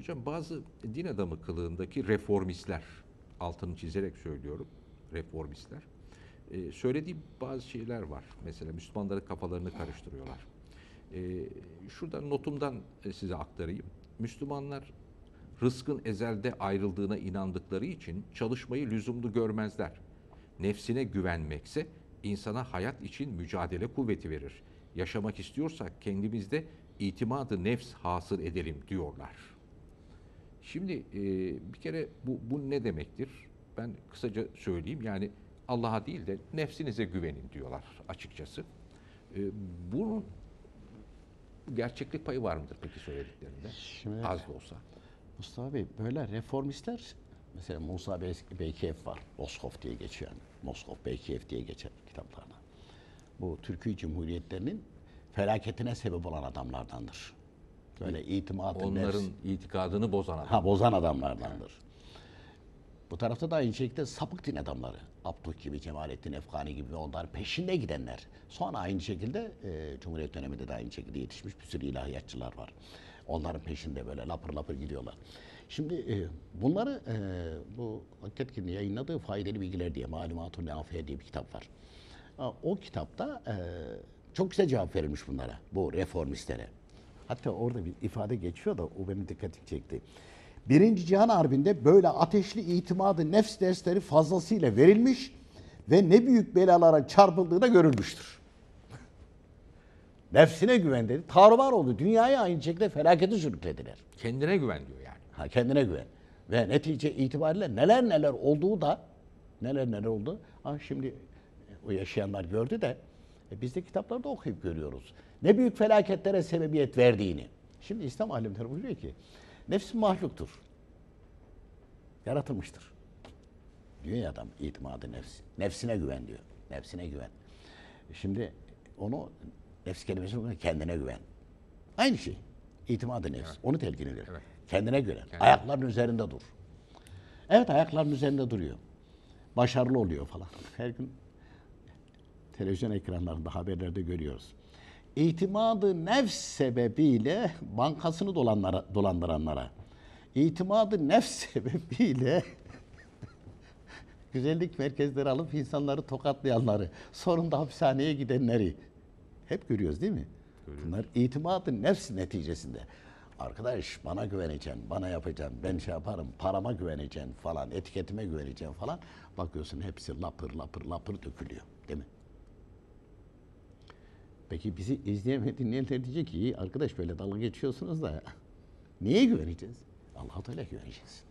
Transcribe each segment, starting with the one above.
Hocam bazı din adamı kılığındaki reformistler, altını çizerek söylüyorum, reformistler, e, söylediği bazı şeyler var. Mesela Müslümanların kafalarını karıştırıyorlar. E, şuradan notumdan e, size aktarayım. Müslümanlar rızkın ezelde ayrıldığına inandıkları için çalışmayı lüzumlu görmezler. Nefsine güvenmekse insana hayat için mücadele kuvveti verir. Yaşamak istiyorsak kendimizde itimadı nefs hasıl edelim diyorlar. Şimdi e, bir kere bu, bu ne demektir? Ben kısaca söyleyeyim. Yani Allah'a değil de nefsinize güvenin diyorlar açıkçası. E, bunun gerçeklik payı var mıdır peki söylediklerinde? Şimdi, Az da olsa. Mustafa Bey böyle reformistler mesela Musa Beykiev var. Moskov diye geçiyor yani. Moskov Beykiev diye geçen kitaplarına. Bu Türkiye Cumhuriyetlerinin felaketine sebep olan adamlardandır. Böyle itimatı Onların ders. itikadını bozan adam. Ha bozan adamlardandır. Bu tarafta da aynı şekilde sapık din adamları. Abduh gibi, Cemalettin Efkani gibi onlar peşinde gidenler. Sonra aynı şekilde e, Cumhuriyet döneminde de aynı şekilde yetişmiş bir sürü ilahiyatçılar var. Onların peşinde böyle lapır lapır gidiyorlar. Şimdi e, bunları e, bu Hakikatkin'in yayınladığı Faydalı Bilgiler diye Malumatun Nafiye diye bir kitap var. E, o kitapta e, çok güzel cevap verilmiş bunlara, bu reformistlere. Hatta orada bir ifade geçiyor da o benim dikkatimi çekti. Birinci Cihan Harbi'nde böyle ateşli itimadı nefs dersleri fazlasıyla verilmiş ve ne büyük belalara çarpıldığı da görülmüştür. Nefsine güven dedi. Tarumar oldu. dünyayı aynı şekilde felaketi sürüklediler. Kendine güven diyor yani. Ha kendine güven. Ve netice itibariyle neler neler olduğu da neler neler oldu. Ha şimdi o yaşayanlar gördü de e biz de kitaplarda okuyup görüyoruz. Ne büyük felaketlere sebebiyet verdiğini. Şimdi İslam alimleri buyuruyor ki nefs mahluktur. Yaratılmıştır. Diyor adam itimadı nefsi. Nefsine güven diyor. Nefsine güven. E, şimdi onu nefs kelimesi kendine güven. Aynı şey. İtimadı nefs. Evet. Onu telkin eder. Evet. Kendine güven. Kendine. Ayakların üzerinde dur. Evet ayakların üzerinde duruyor. Başarılı oluyor falan. Her gün televizyon ekranlarında haberlerde görüyoruz. İtimadı nefs sebebiyle bankasını dolanlara, dolandıranlara, itimadı nefs sebebiyle güzellik merkezleri alıp insanları tokatlayanları, sonunda hapishaneye gidenleri hep görüyoruz değil mi? Görüyoruz. Bunlar itimadı nefs neticesinde. Arkadaş bana güveneceksin, bana yapacaksın, ben şey yaparım, parama güveneceksin falan, etiketime güveneceksin falan. Bakıyorsun hepsi lapır lapır lapır dökülüyor değil mi? Peki bizi izleyen dinleyenler diyecek ki arkadaş böyle dalga geçiyorsunuz da neye güveneceğiz? Allah-u Teala güveneceğiz.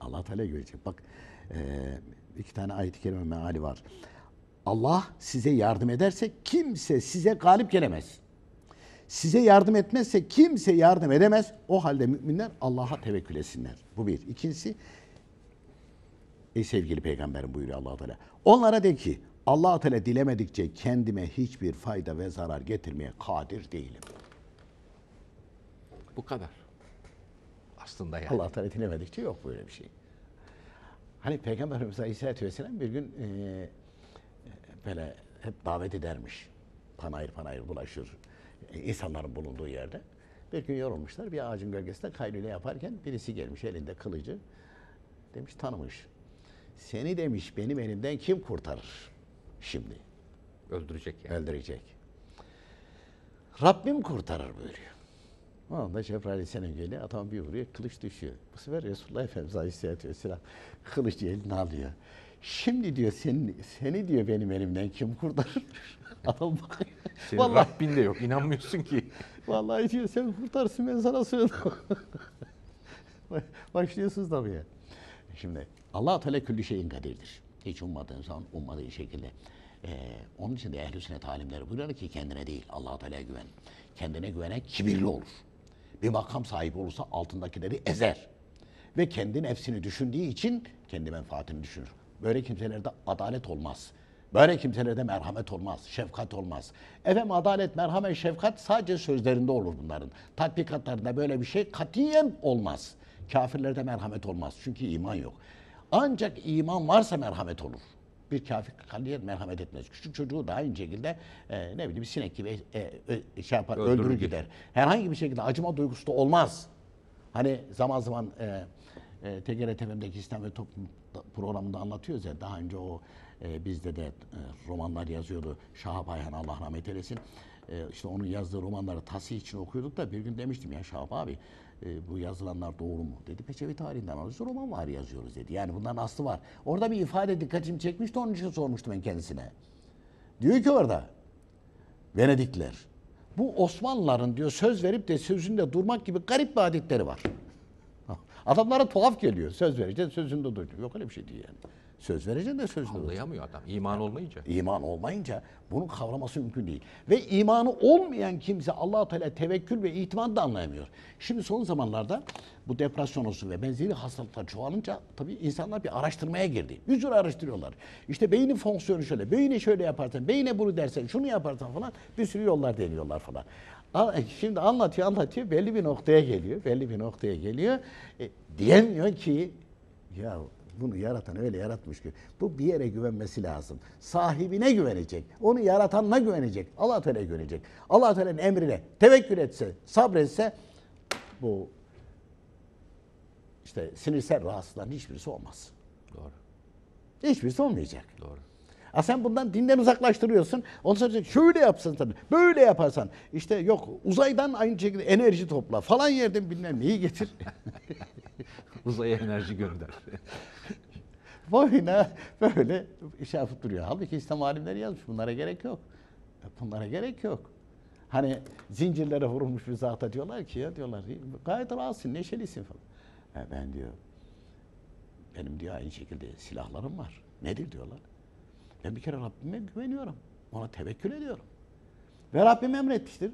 Allah Teala görecek. Bak e, iki tane ayet-i kerime meali var. Allah size yardım ederse kimse size galip gelemez. Size yardım etmezse kimse yardım edemez. O halde müminler Allah'a tevekkül etsinler. Bu bir. İkincisi ey sevgili peygamberim buyuruyor Allah Teala. Onlara de ki allah Teala dilemedikçe kendime hiçbir fayda ve zarar getirmeye kadir değilim. Bu kadar. Aslında yani. allah Teala dilemedikçe yok böyle bir şey. Hani Peygamberimiz Aleyhisselatü Vesselam bir gün e, böyle hep davet edermiş. Panayır panayır bulaşır. E, insanların bulunduğu yerde. Bir gün yorulmuşlar. Bir ağacın gölgesinde kaylule yaparken birisi gelmiş elinde kılıcı. Demiş tanımış. Seni demiş benim elimden kim kurtarır? şimdi. Öldürecek yani. Öldürecek. Rabbim kurtarır buyuruyor. O anda Cebrail Aleyhisselam geliyor, adam bir vuruyor, kılıç düşüyor. Bu sefer Resulullah Efendimiz Aleyhisselatü Vesselam kılıcı eline alıyor. Şimdi diyor seni, seni diyor benim elimden kim kurtarır? Adam bakıyor. Senin Vallahi, Rabbin de yok, inanmıyorsun ki. Vallahi diyor sen kurtarsın ben sana söylüyorum. Başlıyorsunuz tabii ya. Şimdi Allah Teala külli şeyin kadirdir. Hiç ummadığın zaman ummadığın şekilde. Ee, onun için de ehl-i sünnet alimleri buyuruyor ki kendine değil allah Teala'ya güven. Kendine güvene kibirli olur. Bir makam sahibi olursa altındakileri ezer. Ve kendi nefsini düşündüğü için kendi menfaatini düşünür. Böyle kimselerde adalet olmaz. Böyle kimselerde merhamet olmaz, şefkat olmaz. Efendim adalet, merhamet, şefkat sadece sözlerinde olur bunların. Tatbikatlarında böyle bir şey katiyen olmaz. Kafirlerde merhamet olmaz çünkü iman yok. Ancak iman varsa merhamet olur. Bir kafir kaleye merhamet etmez. Küçük çocuğu da aynı şekilde e, ne bileyim sinek gibi e, e, e şey yapar, öldürür, öldürür gider. Herhangi bir şekilde acıma duygusu da olmaz. Hani zaman zaman e, e, TGRTV'deki İslam ve Toplum programında anlatıyoruz ya daha önce o e, bizde de e, romanlar yazıyordu Şahap Ayhan Allah rahmet eylesin. E, işte onun yazdığı romanları tahsil için okuyorduk da bir gün demiştim ya Şahap abi e, bu yazılanlar doğru mu? Dedi Peçevi tarihinden alıyoruz. Roman var yazıyoruz dedi. Yani bundan aslı var. Orada bir ifade dikkatimi çekmişti. Onun için sormuştum ben kendisine. Diyor ki orada Venedikler. Bu Osmanlıların diyor söz verip de sözünde durmak gibi garip bir adetleri var. Adamlara tuhaf geliyor. Söz vereceğiz sözünde duruyor. Yok öyle bir şey diyor. yani. Söz vereceksin de söz Anlayamıyor adam. İman olmayınca. İman olmayınca bunun kavraması mümkün değil. Ve imanı olmayan kimse allah Teala tevekkül ve itimadı da anlayamıyor. Şimdi son zamanlarda bu depresyon olsun ve benzeri hastalıklar çoğalınca tabii insanlar bir araştırmaya girdi. Bir sürü araştırıyorlar. İşte beynin fonksiyonu şöyle, beyni şöyle yaparsan, beyne bunu dersen, şunu yaparsan falan bir sürü yollar deniyorlar falan. Şimdi anlatıyor anlatıyor belli bir noktaya geliyor. Belli bir noktaya geliyor. E, diyemiyor ki ya bunu yaratan öyle yaratmış ki bu bir yere güvenmesi lazım. Sahibine güvenecek. Onu yaratanına güvenecek. Allah Teala'ya güvenecek. Allah Teala'nın emrine tevekkül etse, sabretse bu işte sinirsel rahatsızların hiçbirisi olmaz. Doğru. Hiçbirisi olmayacak. Doğru. A sen bundan dinden uzaklaştırıyorsun. Onu sonra şöyle yapsın tabii. Böyle yaparsan. işte yok uzaydan aynı şekilde enerji topla. Falan yerden bilmem neyi getir. Uzaya enerji gönder. Boyuna böyle işe yapıp duruyor. Halbuki İslam alimleri yazmış. Bunlara gerek yok. Bunlara gerek yok. Hani zincirlere vurulmuş bir zata diyorlar ki ya diyorlar gayet rahatsın, neşelisin falan. E ben diyor benim diyor aynı şekilde silahlarım var. Nedir diyorlar. Ben bir kere Rabbime güveniyorum. Ona tevekkül ediyorum. Ve Rabbim emretmiştir.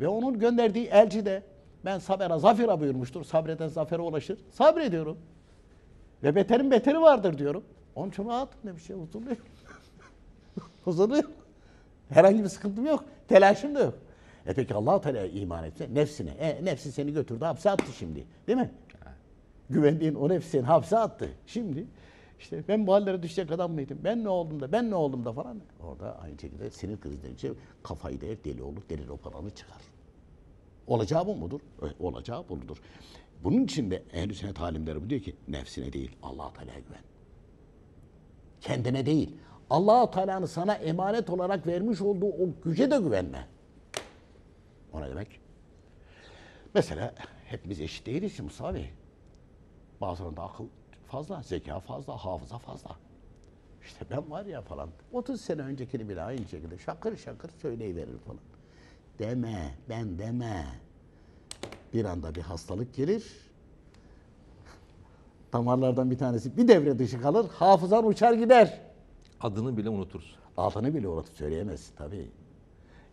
Ve onun gönderdiği elçi de ben sabera zafira buyurmuştur. Sabreden zafere ulaşır. Sabrediyorum. Ve beterin beteri vardır diyorum. Onun için rahatım ne bir şey huzurluyum. huzurluyum. Herhangi bir sıkıntım yok. Telaşım da yok. E peki allah Teala iman etse nefsine. E, nefsi seni götürdü hapse attı şimdi. Değil mi? Güvendiğin o nefsini hapse attı. Şimdi işte ben bu hallere düşecek adam mıydım? Ben ne oldum da, ben ne oldum da falan. Orada aynı şekilde sinir krizlerince kafayı der, deli olur, deli ropalanı çıkar. Olacağı bu mudur? E, olacağı budur. Bunun için de ehl-i sünnet alimleri diyor ki nefsine değil Allah-u Teala'ya güven. Kendine değil. allah Teala'nın sana emanet olarak vermiş olduğu o güce de güvenme. O ne demek? Mesela hepimiz eşit değiliz ki Musa Bey. Bazılarında akıl, fazla, zeka fazla, hafıza fazla. İşte ben var ya falan. 30 sene öncekini bile aynı şekilde şakır şakır söyleyiverir falan. Deme, ben deme. Bir anda bir hastalık gelir. Damarlardan bir tanesi bir devre dışı kalır. Hafızan uçar gider. Adını bile unutursun. Adını bile unutup söyleyemezsin tabii.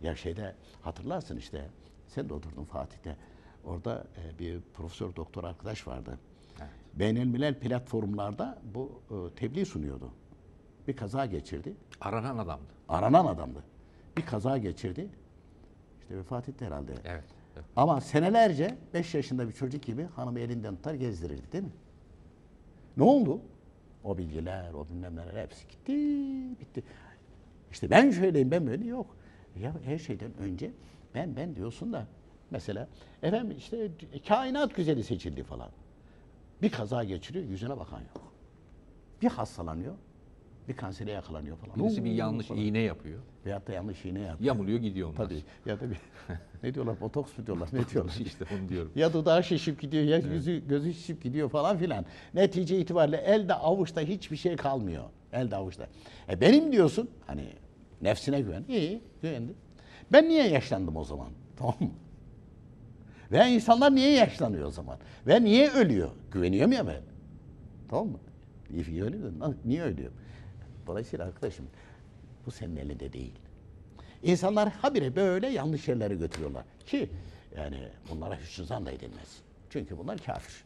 Ya şeyde hatırlarsın işte. Sen de oturdun Fatih'te. Orada e, bir profesör doktor arkadaş vardı beğenilmeler platformlarda bu e, tebliğ sunuyordu. Bir kaza geçirdi. Aranan adamdı. Aranan adamdı. Bir kaza geçirdi. İşte vefat etti herhalde. Evet. evet. Ama senelerce 5 yaşında bir çocuk gibi hanımı elinden tutar gezdirirdi değil mi? Ne oldu? O bilgiler, o bilmem neler hepsi gitti, bitti. İşte ben şöyleyim, ben böyle yok. Ya her şeyden önce ben ben diyorsun da mesela efendim işte kainat güzeli seçildi falan. Bir kaza geçiriyor, yüzüne bakan yok. Bir hastalanıyor, bir kansere yakalanıyor falan. Birisi bir yanlış falan. iğne yapıyor. Veyahut da yanlış iğne yapıyor. Yamuluyor gidiyor onlar. Tabii. Ya da bir, ne diyorlar botoks mu diyorlar ne diyorlar. İşte onu diyorum. Ya dudağı şişip gidiyor ya evet. yüzü gözü şişip gidiyor falan filan. Netice itibariyle elde avuçta hiçbir şey kalmıyor. Elde avuçta. E benim diyorsun hani nefsine güven. İyi güvendi. Ben niye yaşlandım o zaman? Tamam mı? Ve insanlar niye yaşlanıyor o zaman? Ve niye ölüyor? Güveniyorum ya ben. Tamam mı? Güveniyorum. Niye ölüyor? Dolayısıyla arkadaşım bu senin elinde değil. İnsanlar habire böyle yanlış yerlere götürüyorlar. Ki yani bunlara hüsnü zan da edilmez. Çünkü bunlar kafir.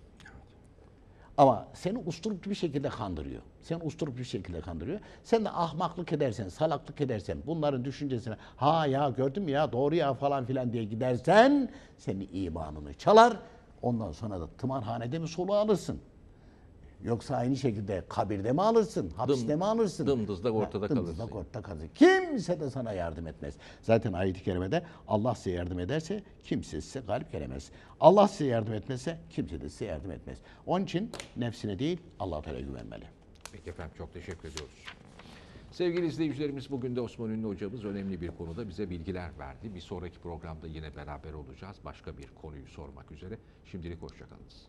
Ama seni usturup bir şekilde kandırıyor. Sen usturup bir şekilde kandırıyor. Sen de ahmaklık edersen, salaklık edersen, bunların düşüncesine ha ya gördüm ya doğru ya falan filan diye gidersen senin imanını çalar. Ondan sonra da tımarhanede mi soluğu alırsın? Yoksa aynı şekilde kabirde mi alırsın, hapiste Dım, mi alırsın? Dımdızlak ortada ha, dımdızlak kalırsın. ortada kalırsın. Kimse de sana yardım etmez. Zaten ayet-i kerimede Allah size yardım ederse kimse size galip gelemez. Allah size yardım etmese, kimse de size yardım etmez. Onun için nefsine değil Allah Teala güvenmeli. Peki efendim çok teşekkür ediyoruz. Sevgili izleyicilerimiz bugün de Osman Ünlü hocamız önemli bir konuda bize bilgiler verdi. Bir sonraki programda yine beraber olacağız. Başka bir konuyu sormak üzere. Şimdilik hoşçakalınız.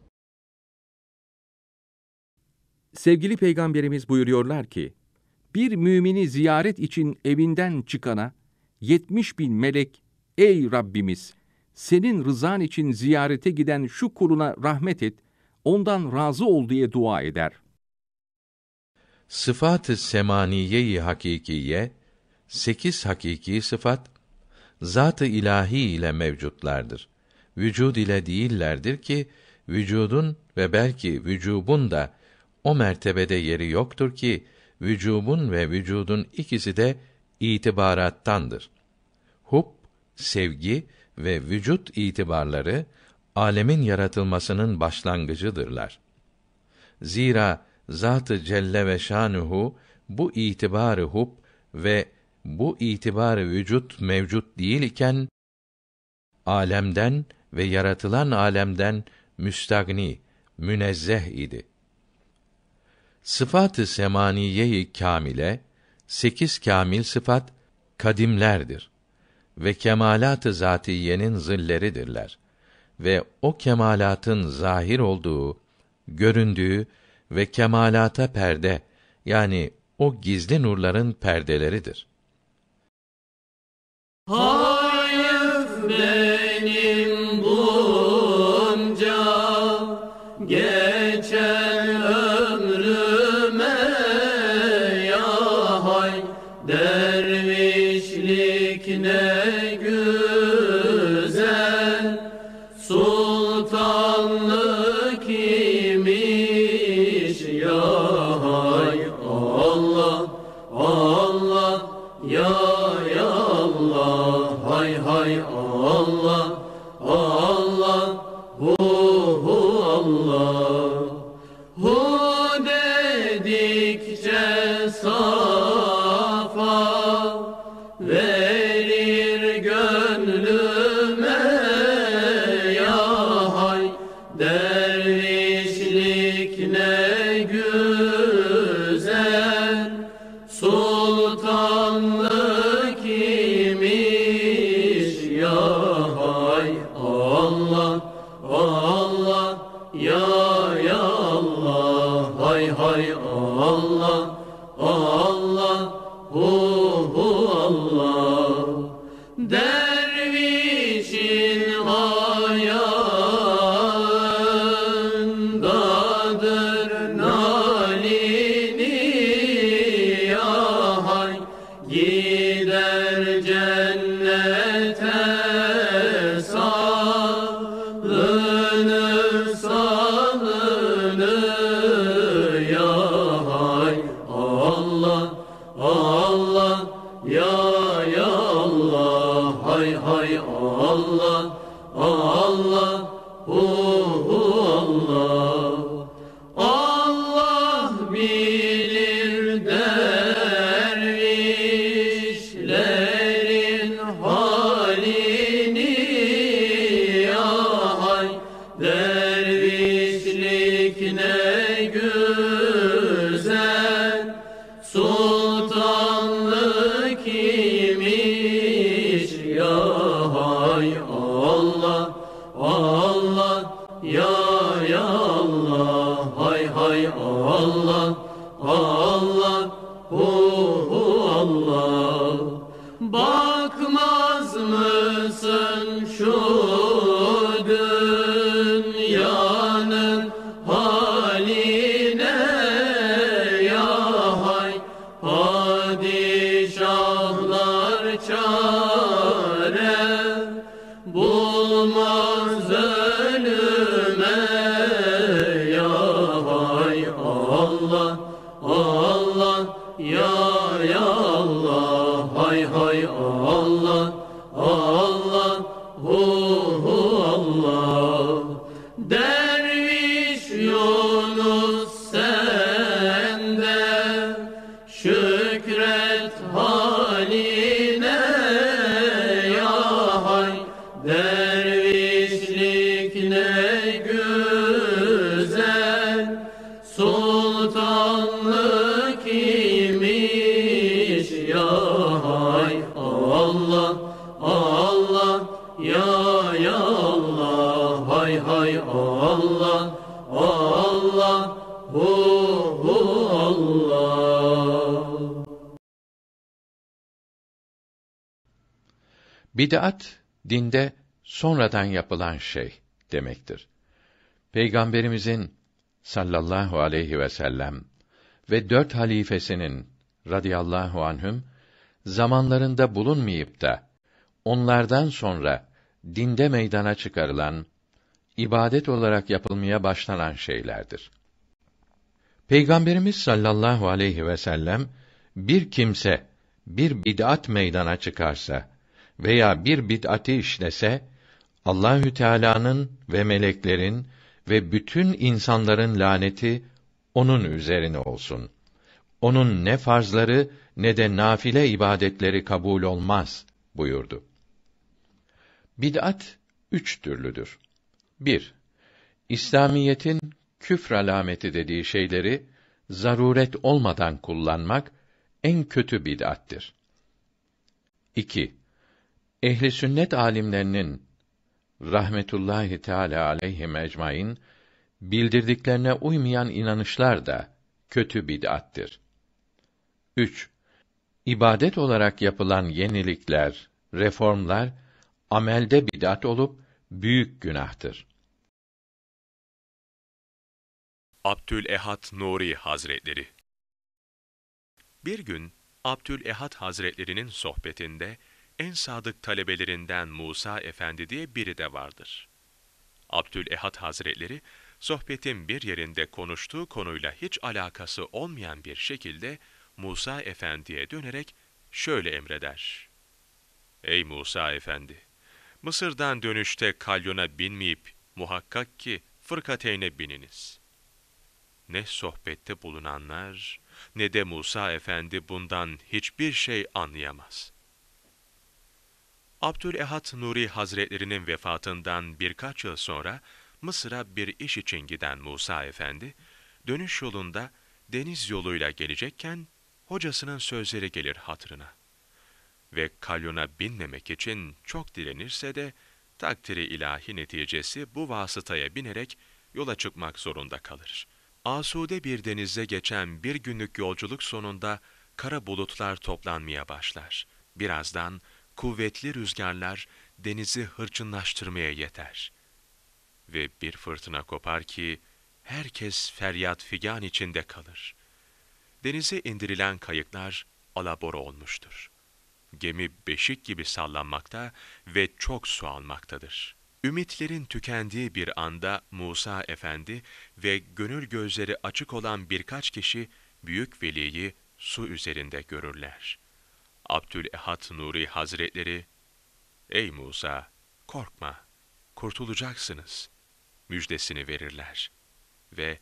Sevgili Peygamberimiz buyuruyorlar ki, bir mümini ziyaret için evinden çıkana, yetmiş bin melek, ey Rabbimiz, senin rızan için ziyarete giden şu kuruna rahmet et, ondan razı ol diye dua eder. Sıfat-ı semaniye-i hakikiye, sekiz hakiki sıfat, zat-ı ilahi ile mevcutlardır. Vücud ile değillerdir ki, vücudun ve belki vücubun da o mertebede yeri yoktur ki vücubun ve vücudun ikisi de itibarattandır. Hub, sevgi ve vücut itibarları alemin yaratılmasının başlangıcıdırlar. Zira Zatı Celle ve Şanuhu bu itibarı hub ve bu itibarı vücut mevcut değil iken alemden ve yaratılan alemden müstagni, münezzeh idi.'' Sıfat-ı semaniye kamile sekiz kamil sıfat kadimlerdir ve kemalat-ı zatiyenin zilleridirler ve o kemalatın zahir olduğu, göründüğü ve kemalata perde yani o gizli nurların perdeleridir. Ha! Allah Ya Ya Allah Hay hay Allah Allah hay Allah hay hay Allah Allah Hu Bid'at dinde sonradan yapılan şey demektir. Peygamberimizin sallallahu aleyhi ve sellem ve dört halifesinin radıyallahu anhüm zamanlarında bulunmayıp da onlardan sonra dinde meydana çıkarılan ibadet olarak yapılmaya başlanan şeylerdir. Peygamberimiz sallallahu aleyhi ve sellem bir kimse bir bid'at meydana çıkarsa veya bir bid'ati işlese Allahü Teala'nın ve meleklerin ve bütün insanların laneti onun üzerine olsun. Onun ne farzları ne de nafile ibadetleri kabul olmaz buyurdu. Bid'at üç türlüdür. 1. İslamiyetin küfr alameti dediği şeyleri zaruret olmadan kullanmak en kötü bid'attir. 2. Ehli sünnet alimlerinin rahmetullahi teala aleyhi ecmaîn bildirdiklerine uymayan inanışlar da kötü bid'attir. 3. İbadet olarak yapılan yenilikler, reformlar amelde bid'at olup büyük günahtır. Abdül Ehad Nuri Hazretleri Bir gün Abdül Ehad Hazretlerinin sohbetinde en sadık talebelerinden Musa Efendi diye biri de vardır. Abdülehad Hazretleri, sohbetin bir yerinde konuştuğu konuyla hiç alakası olmayan bir şekilde Musa Efendi'ye dönerek şöyle emreder. Ey Musa Efendi! Mısır'dan dönüşte kalyona binmeyip muhakkak ki fırkateyne bininiz. Ne sohbette bulunanlar ne de Musa Efendi bundan hiçbir şey anlayamaz.'' Abdülehad Nuri Hazretlerinin vefatından birkaç yıl sonra Mısır'a bir iş için giden Musa Efendi, dönüş yolunda deniz yoluyla gelecekken hocasının sözleri gelir hatırına. Ve kalyona binmemek için çok direnirse de takdiri ilahi neticesi bu vasıtaya binerek yola çıkmak zorunda kalır. Asude bir denize geçen bir günlük yolculuk sonunda kara bulutlar toplanmaya başlar. Birazdan kuvvetli rüzgarlar denizi hırçınlaştırmaya yeter. Ve bir fırtına kopar ki herkes feryat figan içinde kalır. Denize indirilen kayıklar alabora olmuştur. Gemi beşik gibi sallanmakta ve çok su almaktadır. Ümitlerin tükendiği bir anda Musa Efendi ve gönül gözleri açık olan birkaç kişi büyük veliyi su üzerinde görürler.'' Abdülehad Nuri Hazretleri, Ey Musa, korkma, kurtulacaksınız, müjdesini verirler. Ve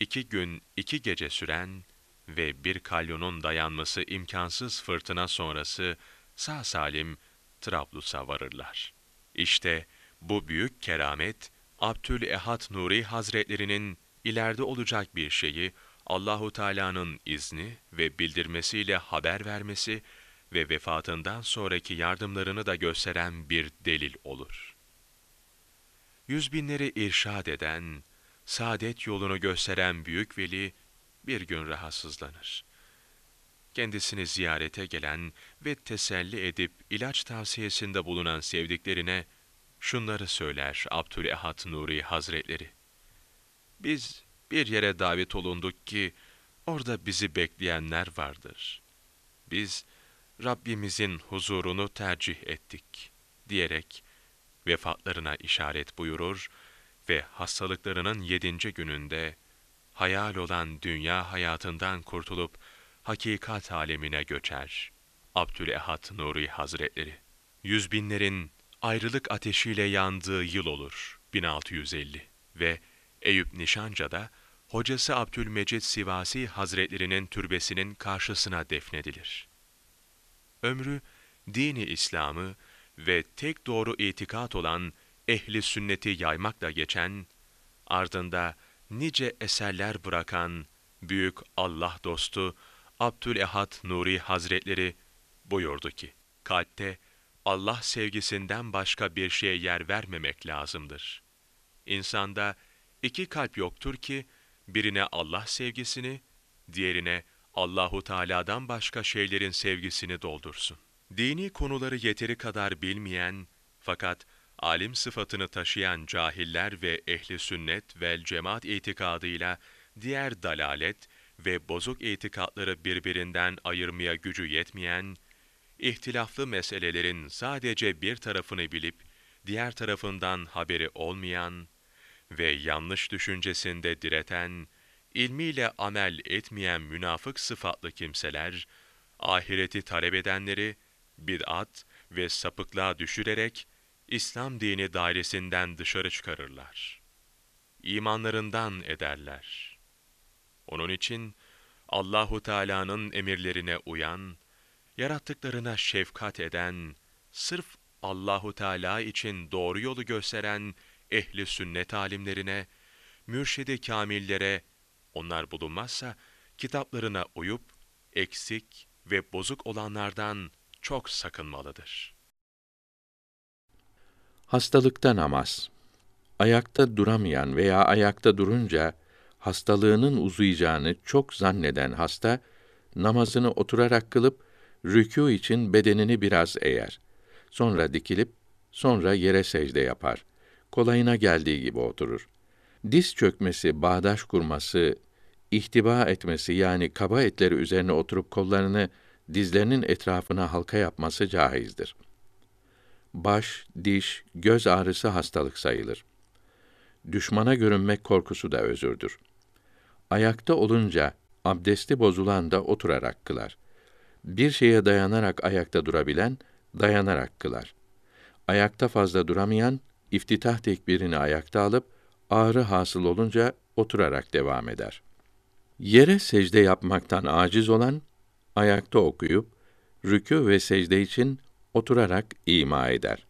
iki gün, iki gece süren ve bir kalyonun dayanması imkansız fırtına sonrası sağ salim Trablus'a varırlar. İşte bu büyük keramet, Abdülehad Nuri Hazretlerinin ileride olacak bir şeyi Allahu Teala'nın izni ve bildirmesiyle haber vermesi ve vefatından sonraki yardımlarını da gösteren bir delil olur. Yüzbinleri irşad eden, saadet yolunu gösteren büyük veli bir gün rahatsızlanır. Kendisini ziyarete gelen ve teselli edip ilaç tavsiyesinde bulunan sevdiklerine şunları söyler Abdülehad Nuri Hazretleri. Biz bir yere davet olunduk ki orada bizi bekleyenler vardır. Biz Rabbimizin huzurunu tercih ettik diyerek vefatlarına işaret buyurur ve hastalıklarının yedinci gününde hayal olan dünya hayatından kurtulup hakikat alemine göçer. Abdülehad Nuri Hazretleri Yüzbinlerin ayrılık ateşiyle yandığı yıl olur 1650 ve Eyüp Nişanca'da hocası Abdülmecid Sivasi Hazretlerinin türbesinin karşısına defnedilir ömrü dini İslam'ı ve tek doğru itikat olan ehli sünneti yaymakla geçen, ardında nice eserler bırakan büyük Allah dostu Abdülehad Nuri Hazretleri buyurdu ki, kalpte Allah sevgisinden başka bir şeye yer vermemek lazımdır. İnsanda iki kalp yoktur ki birine Allah sevgisini, diğerine Allahu Teala'dan başka şeylerin sevgisini doldursun. Dini konuları yeteri kadar bilmeyen fakat alim sıfatını taşıyan cahiller ve ehli sünnet ve cemaat itikadıyla diğer dalalet ve bozuk itikatları birbirinden ayırmaya gücü yetmeyen, ihtilaflı meselelerin sadece bir tarafını bilip diğer tarafından haberi olmayan ve yanlış düşüncesinde direten, ilmiyle amel etmeyen münafık sıfatlı kimseler, ahireti talep edenleri bid'at ve sapıklığa düşürerek İslam dini dairesinden dışarı çıkarırlar. İmanlarından ederler. Onun için Allahu Teala'nın emirlerine uyan, yarattıklarına şefkat eden, sırf Allahu Teala için doğru yolu gösteren ehli sünnet alimlerine, mürşidi kamillere onlar bulunmazsa kitaplarına uyup eksik ve bozuk olanlardan çok sakınmalıdır. Hastalıkta namaz. Ayakta duramayan veya ayakta durunca hastalığının uzayacağını çok zanneden hasta namazını oturarak kılıp rükû için bedenini biraz eğer. Sonra dikilip sonra yere secde yapar. Kolayına geldiği gibi oturur. Diz çökmesi, bağdaş kurması ihtiva etmesi yani kaba etleri üzerine oturup kollarını dizlerinin etrafına halka yapması caizdir. Baş, diş, göz ağrısı hastalık sayılır. Düşmana görünmek korkusu da özürdür. Ayakta olunca abdesti bozulan da oturarak kılar. Bir şeye dayanarak ayakta durabilen dayanarak kılar. Ayakta fazla duramayan iftitah tekbirini ayakta alıp ağrı hasıl olunca oturarak devam eder. Yere secde yapmaktan aciz olan ayakta okuyup rükû ve secde için oturarak ima eder.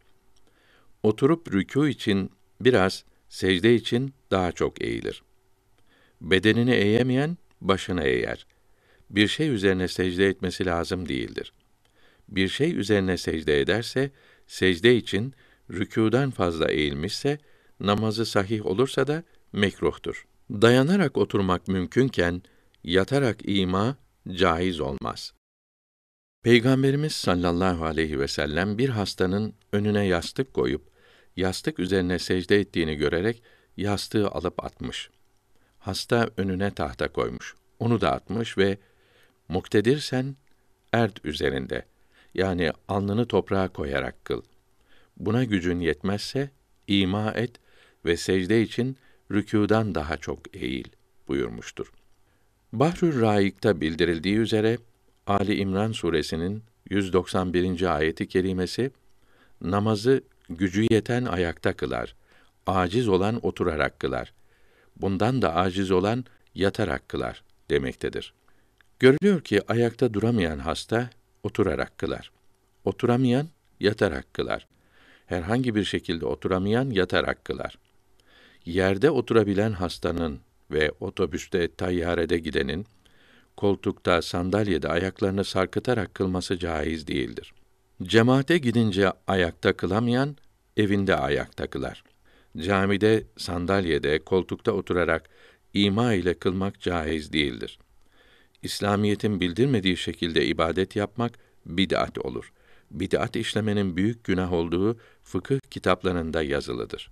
Oturup rükû için biraz, secde için daha çok eğilir. Bedenini eğemeyen başını eğer. Bir şey üzerine secde etmesi lazım değildir. Bir şey üzerine secde ederse secde için rükûdan fazla eğilmişse namazı sahih olursa da mekruhtur.'' Dayanarak oturmak mümkünken yatarak ima caiz olmaz. Peygamberimiz sallallahu aleyhi ve sellem bir hastanın önüne yastık koyup yastık üzerine secde ettiğini görerek yastığı alıp atmış. Hasta önüne tahta koymuş. Onu da atmış ve muktedirsen erd üzerinde yani alnını toprağa koyarak kıl. Buna gücün yetmezse ima et ve secde için rükûdan daha çok eğil buyurmuştur. Bahrül Raik'ta bildirildiği üzere Ali İmran suresinin 191. ayeti kerimesi namazı gücü yeten ayakta kılar, aciz olan oturarak kılar. Bundan da aciz olan yatarak kılar demektedir. Görülüyor ki ayakta duramayan hasta oturarak kılar. Oturamayan yatarak kılar. Herhangi bir şekilde oturamayan yatarak kılar yerde oturabilen hastanın ve otobüste, tayyarede gidenin koltukta, sandalyede ayaklarını sarkıtarak kılması caiz değildir. Cemaate gidince ayakta kılamayan evinde ayakta kılar. Camide, sandalyede, koltukta oturarak ima ile kılmak caiz değildir. İslamiyetin bildirmediği şekilde ibadet yapmak bid'at olur. Bid'at işlemenin büyük günah olduğu fıkıh kitaplarında yazılıdır.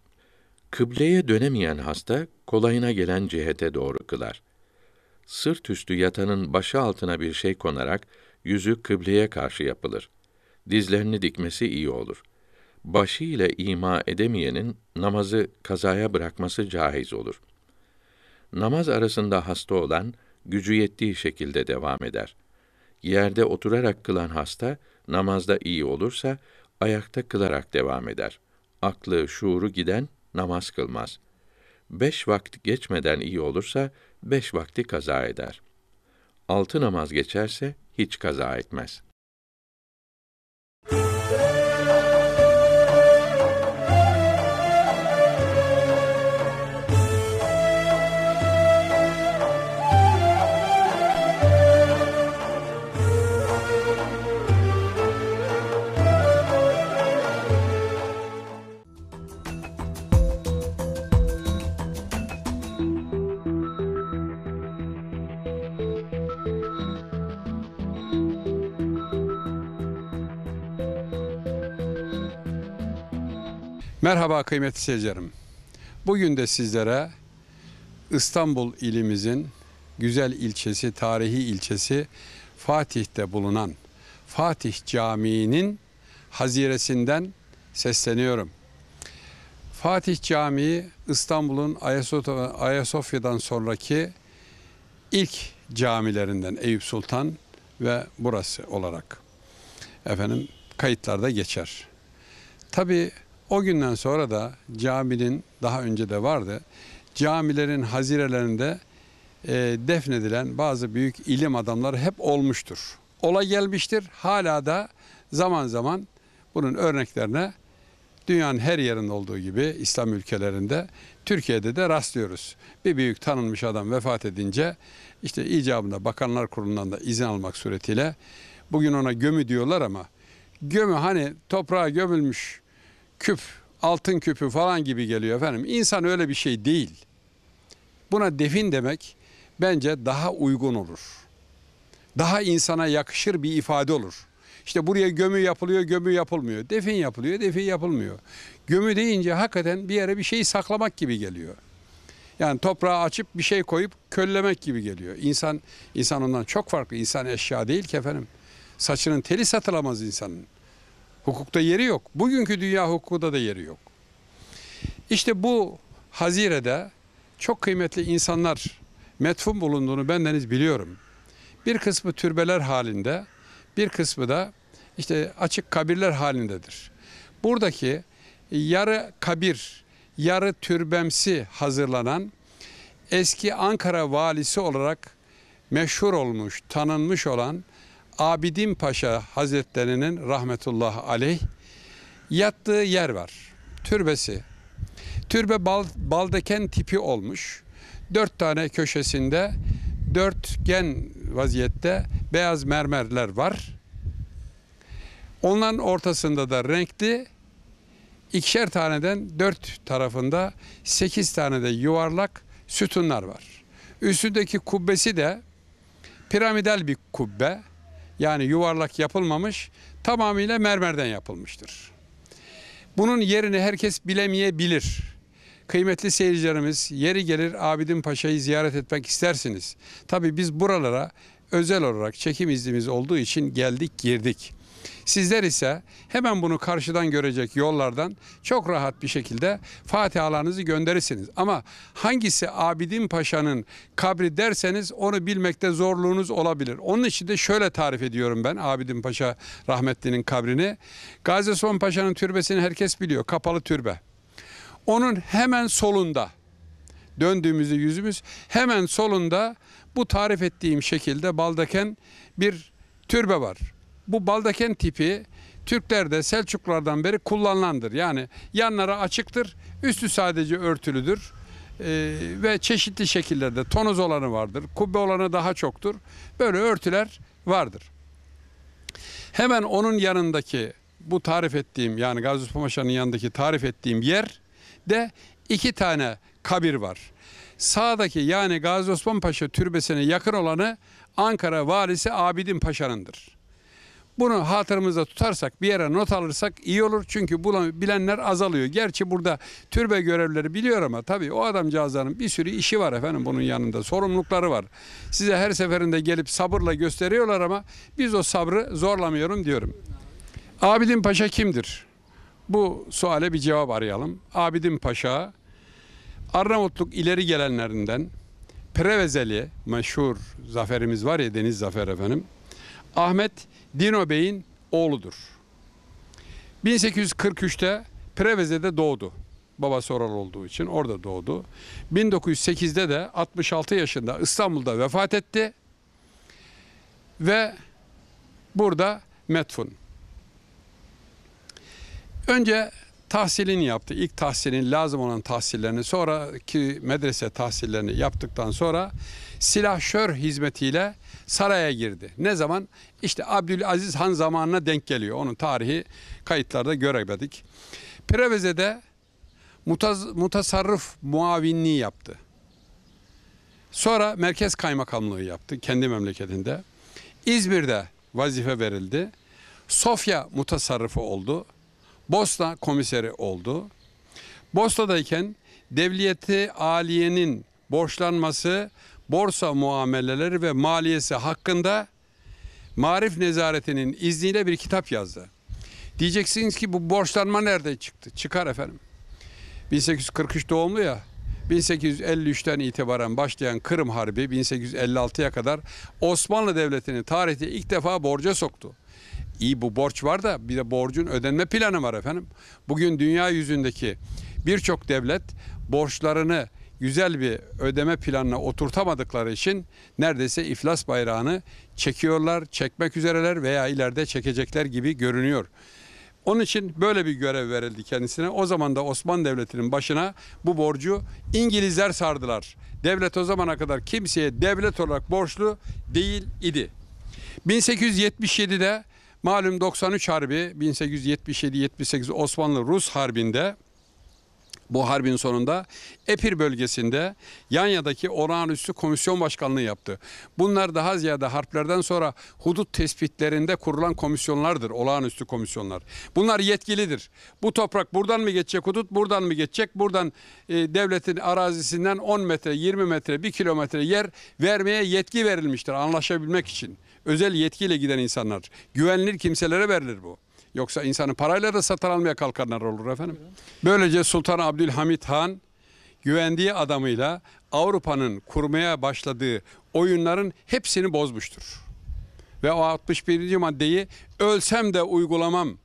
Kıbleye dönemeyen hasta kolayına gelen cihete doğru kılar. Sırt üstü yatanın başı altına bir şey konarak yüzü kıbleye karşı yapılır. Dizlerini dikmesi iyi olur. Başı ile ima edemeyenin namazı kazaya bırakması caiz olur. Namaz arasında hasta olan gücü yettiği şekilde devam eder. Yerde oturarak kılan hasta namazda iyi olursa ayakta kılarak devam eder. Aklı, şuuru giden namaz kılmaz. Beş vakit geçmeden iyi olursa, beş vakti kaza eder. Altı namaz geçerse, hiç kaza etmez.'' Merhaba kıymetli seyircilerim. Bugün de sizlere İstanbul ilimizin güzel ilçesi, tarihi ilçesi Fatih'te bulunan Fatih Camii'nin haziresinden sesleniyorum. Fatih Camii İstanbul'un Ayasofya'dan sonraki ilk camilerinden Eyüp Sultan ve burası olarak efendim kayıtlarda geçer. Tabii o günden sonra da caminin daha önce de vardı. Camilerin hazirelerinde e, defnedilen bazı büyük ilim adamları hep olmuştur. Ola gelmiştir. Hala da zaman zaman bunun örneklerine dünyanın her yerinde olduğu gibi İslam ülkelerinde Türkiye'de de rastlıyoruz. Bir büyük tanınmış adam vefat edince işte icabında Bakanlar Kurulu'ndan da izin almak suretiyle bugün ona gömü diyorlar ama gömü hani toprağa gömülmüş küp, altın küpü falan gibi geliyor efendim. İnsan öyle bir şey değil. Buna defin demek bence daha uygun olur. Daha insana yakışır bir ifade olur. İşte buraya gömü yapılıyor, gömü yapılmıyor. Defin yapılıyor, defin yapılmıyor. Gömü deyince hakikaten bir yere bir şeyi saklamak gibi geliyor. Yani toprağı açıp bir şey koyup köllemek gibi geliyor. İnsan, insan ondan çok farklı. İnsan eşya değil ki efendim. Saçının teli satılamaz insanın. Hukukta yeri yok. Bugünkü dünya hukukunda da yeri yok. İşte bu Hazire'de çok kıymetli insanlar metfun bulunduğunu bendeniz biliyorum. Bir kısmı türbeler halinde, bir kısmı da işte açık kabirler halindedir. Buradaki yarı kabir, yarı türbemsi hazırlanan eski Ankara valisi olarak meşhur olmuş, tanınmış olan Abidin Paşa Hazretlerinin rahmetullah aleyh yattığı yer var. Türbesi. Türbe bal, baldeken tipi olmuş. Dört tane köşesinde dörtgen vaziyette beyaz mermerler var. Onların ortasında da renkli ikişer taneden dört tarafında sekiz tane de yuvarlak sütunlar var. Üstündeki kubbesi de piramidal bir kubbe. Yani yuvarlak yapılmamış, tamamıyla mermerden yapılmıştır. Bunun yerini herkes bilemeyebilir. Kıymetli seyircilerimiz yeri gelir Abidin Paşa'yı ziyaret etmek istersiniz. Tabii biz buralara özel olarak çekim iznimiz olduğu için geldik girdik. Sizler ise hemen bunu karşıdan görecek yollardan çok rahat bir şekilde fatihalarınızı gönderirsiniz. Ama hangisi Abidin Paşa'nın kabri derseniz onu bilmekte zorluğunuz olabilir. Onun için de şöyle tarif ediyorum ben Abidin Paşa rahmetlinin kabrini. Gazi Osman Paşa'nın türbesini herkes biliyor. Kapalı türbe. Onun hemen solunda döndüğümüzde yüzümüz hemen solunda bu tarif ettiğim şekilde baldaken bir türbe var bu baldaken tipi Türklerde Selçuklardan beri kullanılandır. Yani yanlara açıktır, üstü sadece örtülüdür. Ee, ve çeşitli şekillerde tonoz olanı vardır, kubbe olanı daha çoktur. Böyle örtüler vardır. Hemen onun yanındaki bu tarif ettiğim yani Gazi Paşa'nın yanındaki tarif ettiğim yer de iki tane kabir var. Sağdaki yani Gazi Osman Paşa türbesine yakın olanı Ankara valisi Abidin Paşa'nındır. Bunu hatırımızda tutarsak, bir yere not alırsak iyi olur. Çünkü bulan bilenler azalıyor. Gerçi burada türbe görevlileri biliyor ama tabii o adamcağızların bir sürü işi var efendim bunun yanında. Sorumlulukları var. Size her seferinde gelip sabırla gösteriyorlar ama biz o sabrı zorlamıyorum diyorum. Abidin Paşa kimdir? Bu suale bir cevap arayalım. Abidin Paşa Arnavutluk ileri gelenlerinden Prevezeli meşhur zaferimiz var ya Deniz Zafer efendim. Ahmet Dino Bey'in oğludur. 1843'te Preveze'de doğdu. Babası oral olduğu için orada doğdu. 1908'de de 66 yaşında İstanbul'da vefat etti. Ve burada metfun. Önce tahsilini yaptı. İlk tahsilin lazım olan tahsillerini sonraki medrese tahsillerini yaptıktan sonra silahşör hizmetiyle saraya girdi. Ne zaman? İşte Abdülaziz Han zamanına denk geliyor. Onun tarihi kayıtlarda görebildik. Preveze'de mutaz, mutasarrıf muavinliği yaptı. Sonra merkez kaymakamlığı yaptı kendi memleketinde. İzmir'de vazife verildi. Sofya mutasarrıfı oldu. Bosna komiseri oldu. Bosna'dayken Devliyeti Aliye'nin borçlanması borsa muameleleri ve maliyesi hakkında Marif Nezareti'nin izniyle bir kitap yazdı. Diyeceksiniz ki bu borçlanma nerede çıktı? Çıkar efendim. 1843 doğumlu ya. 1853'ten itibaren başlayan Kırım Harbi 1856'ya kadar Osmanlı devletinin tarihte ilk defa borca soktu. İyi bu borç var da bir de borcun ödenme planı var efendim. Bugün dünya yüzündeki birçok devlet borçlarını güzel bir ödeme planına oturtamadıkları için neredeyse iflas bayrağını çekiyorlar, çekmek üzereler veya ileride çekecekler gibi görünüyor. Onun için böyle bir görev verildi kendisine. O zaman da Osmanlı Devleti'nin başına bu borcu İngilizler sardılar. Devlet o zamana kadar kimseye devlet olarak borçlu değil idi. 1877'de malum 93 Harbi, 1877-78 Osmanlı-Rus Harbi'nde bu harbin sonunda Epir bölgesinde Yanya'daki olağanüstü komisyon başkanlığı yaptı. Bunlar daha ziyade harplerden sonra hudut tespitlerinde kurulan komisyonlardır, olağanüstü komisyonlar. Bunlar yetkilidir. Bu toprak buradan mı geçecek hudut, buradan mı geçecek? Buradan e, devletin arazisinden 10 metre, 20 metre, 1 kilometre yer vermeye yetki verilmiştir anlaşabilmek için. Özel yetkiyle giden insanlar. Güvenilir kimselere verilir bu. Yoksa insanı parayla da satın almaya kalkanlar olur efendim. Böylece Sultan Abdülhamit Han güvendiği adamıyla Avrupa'nın kurmaya başladığı oyunların hepsini bozmuştur. Ve o 61. maddeyi ölsem de uygulamam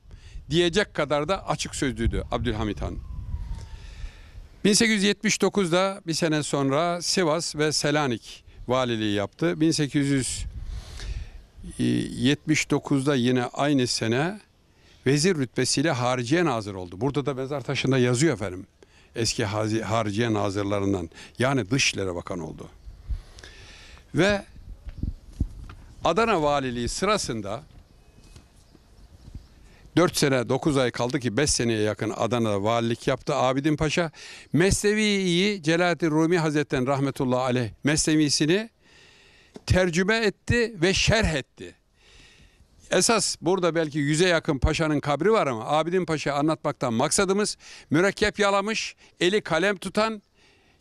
diyecek kadar da açık sözlüydü Abdülhamit Han. 1879'da bir sene sonra Sivas ve Selanik valiliği yaptı. 1879'da yine aynı sene vezir rütbesiyle hariciye nazır oldu. Burada da mezar taşında yazıyor efendim. Eski hariciye nazırlarından yani Dışişleri bakan oldu. Ve Adana Valiliği sırasında 4 sene 9 ay kaldı ki 5 seneye yakın Adana'da valilik yaptı Abidin Paşa. Mesnevi'yi Celalettin Rumi Hazretleri'nin rahmetullahi aleyh Mesnevisini tercüme etti ve şerh etti. Esas burada belki yüze yakın paşanın kabri var ama Abidin Paşa anlatmaktan maksadımız mürekkep yalamış, eli kalem tutan,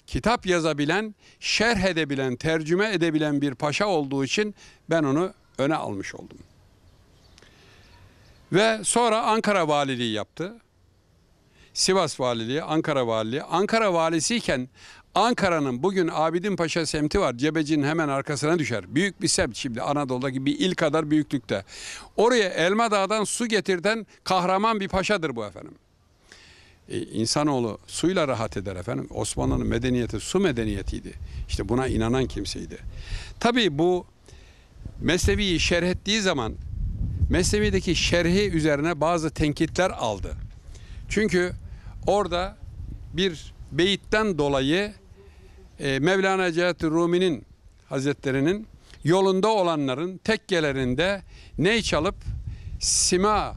kitap yazabilen, şerh edebilen, tercüme edebilen bir paşa olduğu için ben onu öne almış oldum. Ve sonra Ankara valiliği yaptı. Sivas valiliği, Ankara valiliği. Ankara valisiyken Ankara'nın bugün Abidin Paşa semti var. Cebeci'nin hemen arkasına düşer. Büyük bir semt şimdi Anadolu'daki bir il kadar büyüklükte. Oraya Elma Dağ'dan su getirten kahraman bir paşadır bu efendim. E, insanoğlu suyla rahat eder efendim. Osmanlı'nın medeniyeti su medeniyetiydi. İşte buna inanan kimseydi. Tabii bu Mesnevi'yi şerh ettiği zaman Mesnevi'deki şerhi üzerine bazı tenkitler aldı. Çünkü orada bir beyitten dolayı e, Mevlana Cihat Rumi'nin Hazretlerinin yolunda olanların tekkelerinde ney çalıp sima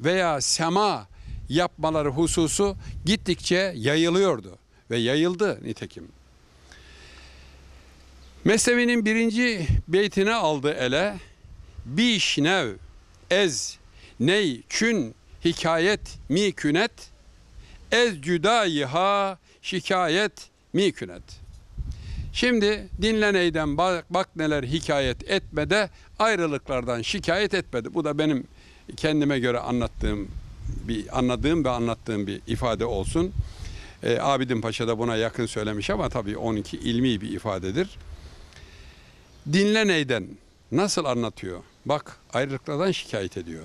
veya sema yapmaları hususu gittikçe yayılıyordu ve yayıldı nitekim. Mesnevi'nin birinci beytine aldı ele bişnev ez ney çün hikayet mi künet ez cüdayiha şikayet mi künet.'' Şimdi dinleneyden bak, bak neler hikayet etmede ayrılıklardan şikayet etmedi. Bu da benim kendime göre anlattığım bir anladığım ve anlattığım bir ifade olsun. E, Abidin Paşa da buna yakın söylemiş ama tabii 12 ilmi bir ifadedir. Dinleneyden nasıl anlatıyor? Bak ayrılıklardan şikayet ediyor.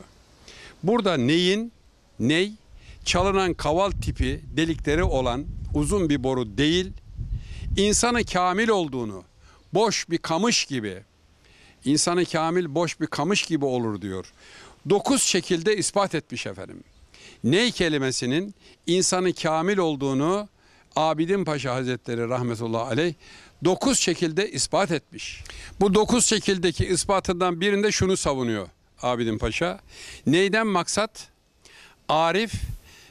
Burada neyin, ney, çalınan kaval tipi delikleri olan uzun bir boru değil, insanı kamil olduğunu, boş bir kamış gibi, insanı kamil boş bir kamış gibi olur diyor. Dokuz şekilde ispat etmiş efendim. Ney kelimesinin insanı kamil olduğunu Abidin Paşa Hazretleri rahmetullahi aleyh dokuz şekilde ispat etmiş. Bu dokuz şekildeki ispatından birinde şunu savunuyor Abidin Paşa. Neyden maksat? Arif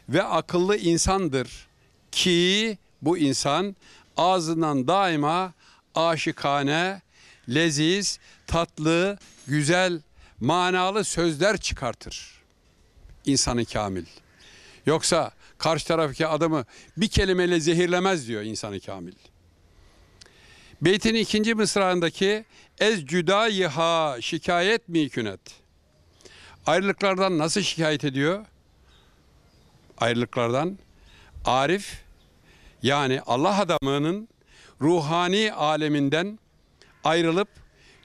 ve akıllı insandır ki bu insan ağzından daima aşikane, leziz, tatlı, güzel, manalı sözler çıkartır insanı kamil. Yoksa karşı taraftaki adamı bir kelimeyle zehirlemez diyor insanı kamil. Beytin ikinci mısrağındaki ez cüdayiha şikayet mi künet? Ayrılıklardan nasıl şikayet ediyor? Ayrılıklardan Arif yani Allah adamının ruhani aleminden ayrılıp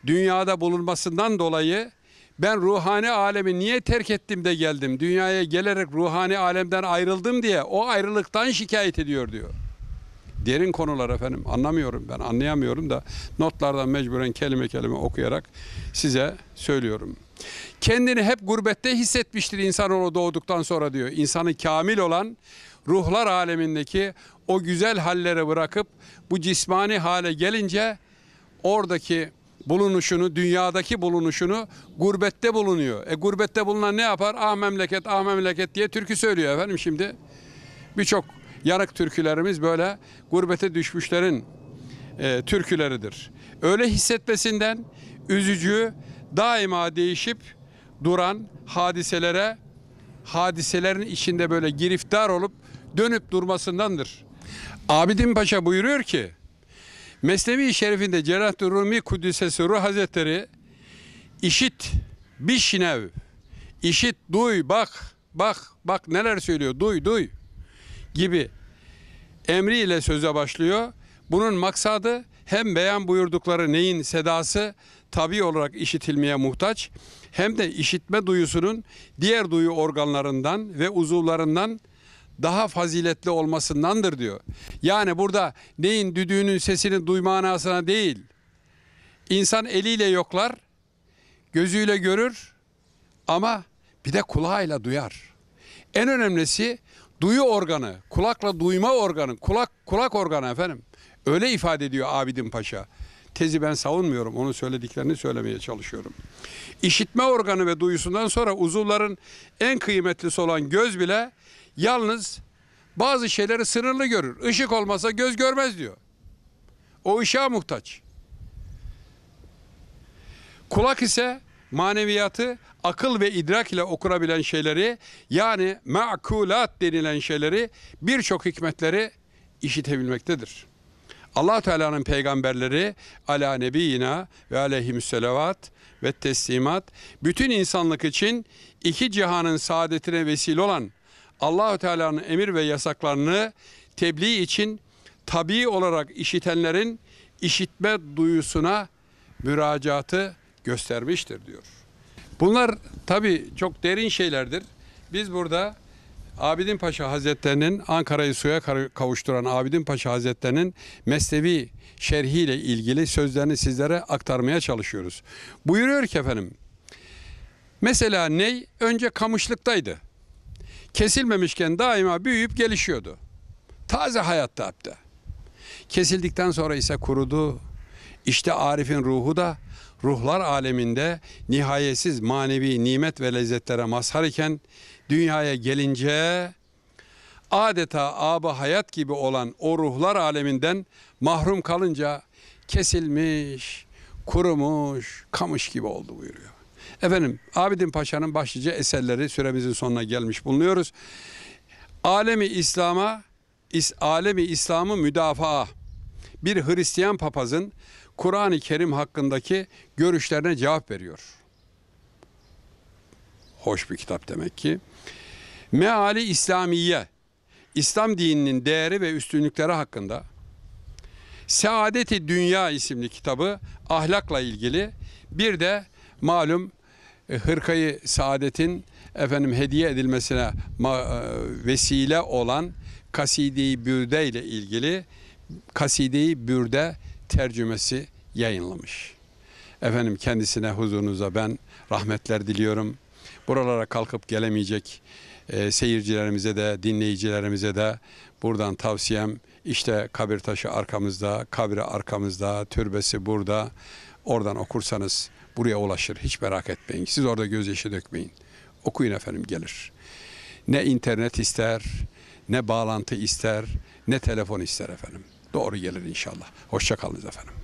dünyada bulunmasından dolayı ben ruhani alemi niye terk ettim de geldim? Dünyaya gelerek ruhani alemden ayrıldım diye o ayrılıktan şikayet ediyor diyor. Derin konular efendim anlamıyorum ben anlayamıyorum da notlardan mecburen kelime kelime okuyarak size söylüyorum. Kendini hep gurbette hissetmiştir insanoğlu doğduktan sonra diyor. İnsanı kamil olan ruhlar alemindeki o güzel hallere bırakıp bu cismani hale gelince oradaki bulunuşunu, dünyadaki bulunuşunu gurbette bulunuyor. E gurbette bulunan ne yapar? Ah memleket, ah memleket diye türkü söylüyor efendim şimdi. Birçok yanık türkülerimiz böyle gurbete düşmüşlerin e, türküleridir. Öyle hissetmesinden üzücü, daima değişip duran hadiselere hadiselerin içinde böyle giriftar olup dönüp durmasındandır. Abidin Paşa buyuruyor ki Mesnevi Şerifinde Cerat Rumi Kudüs'e Ruh Hazretleri işit bir şinev işit duy bak bak bak neler söylüyor duy duy gibi emriyle söze başlıyor. Bunun maksadı hem beyan buyurdukları neyin sedası tabi olarak işitilmeye muhtaç hem de işitme duyusunun diğer duyu organlarından ve uzuvlarından daha faziletli olmasındandır diyor. Yani burada neyin düdüğünün sesini duyma manasına değil, insan eliyle yoklar, gözüyle görür ama bir de kulağıyla duyar. En önemlisi duyu organı, kulakla duyma organı, kulak kulak organı efendim. Öyle ifade ediyor Abidin Paşa tezi ben savunmuyorum. Onun söylediklerini söylemeye çalışıyorum. İşitme organı ve duyusundan sonra uzuvların en kıymetlisi olan göz bile yalnız bazı şeyleri sınırlı görür. Işık olmasa göz görmez diyor. O ışığa muhtaç. Kulak ise maneviyatı akıl ve idrak ile okurabilen şeyleri yani makulat denilen şeyleri birçok hikmetleri işitebilmektedir allah Teala'nın peygamberleri ala nebiyina ve aleyhimüsselavat ve teslimat bütün insanlık için iki cihanın saadetine vesile olan Allahü Teala'nın emir ve yasaklarını tebliğ için tabi olarak işitenlerin işitme duyusuna müracaatı göstermiştir diyor. Bunlar tabi çok derin şeylerdir. Biz burada Abidin Paşa Hazretlerinin Ankara'yı suya kavuşturan Abidin Paşa Hazretlerinin Mesnevi şerhiyle ilgili sözlerini sizlere aktarmaya çalışıyoruz. Buyuruyor ki efendim, mesela ney önce kamışlıktaydı. Kesilmemişken daima büyüyüp gelişiyordu. Taze hayatta hatta. Kesildikten sonra ise kurudu. İşte Arif'in ruhu da ruhlar aleminde nihayetsiz manevi nimet ve lezzetlere mazhar iken dünyaya gelince adeta abı hayat gibi olan o ruhlar aleminden mahrum kalınca kesilmiş, kurumuş, kamış gibi oldu buyuruyor. Efendim Abidin Paşa'nın başlıca eserleri süremizin sonuna gelmiş bulunuyoruz. Alemi İslam'a, is, alemi İslam'ı müdafaa bir Hristiyan papazın Kur'an-ı Kerim hakkındaki görüşlerine cevap veriyor. Hoş bir kitap demek ki meali İslamiye, İslam dininin değeri ve üstünlükleri hakkında Saadeti Dünya isimli kitabı ahlakla ilgili bir de malum e, hırkayı saadetin efendim hediye edilmesine e, vesile olan Kaside-i Bürde ile ilgili Kaside-i Bürde tercümesi yayınlamış. Efendim kendisine huzurunuza ben rahmetler diliyorum. Buralara kalkıp gelemeyecek ee, seyircilerimize de dinleyicilerimize de buradan tavsiyem işte kabir taşı arkamızda, kabri arkamızda, türbesi burada. Oradan okursanız buraya ulaşır. Hiç merak etmeyin. Siz orada gözyaşı dökmeyin. Okuyun efendim gelir. Ne internet ister, ne bağlantı ister, ne telefon ister efendim. Doğru gelir inşallah. Hoşçakalınız efendim.